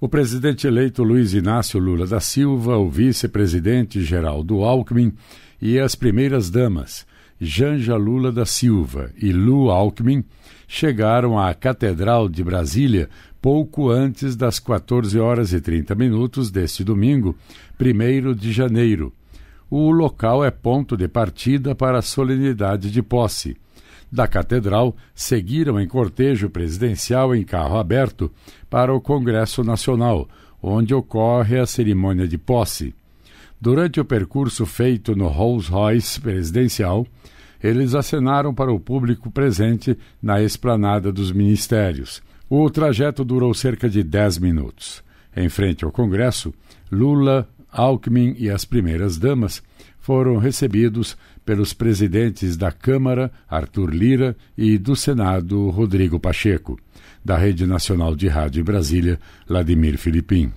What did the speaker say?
O presidente eleito Luiz Inácio Lula da Silva, o vice-presidente Geraldo Alckmin e as primeiras damas, Janja Lula da Silva e Lu Alckmin, chegaram à Catedral de Brasília pouco antes das 14 horas e 30 minutos deste domingo, 1 de janeiro. O local é ponto de partida para a solenidade de posse da Catedral seguiram em cortejo presidencial em carro aberto para o Congresso Nacional, onde ocorre a cerimônia de posse. Durante o percurso feito no Rolls Royce presidencial, eles acenaram para o público presente na esplanada dos ministérios. O trajeto durou cerca de 10 minutos. Em frente ao Congresso, Lula, Alckmin e as primeiras damas foram recebidos pelos presidentes da Câmara, Arthur Lira, e do Senado, Rodrigo Pacheco. Da Rede Nacional de Rádio Brasília, Vladimir Filipim.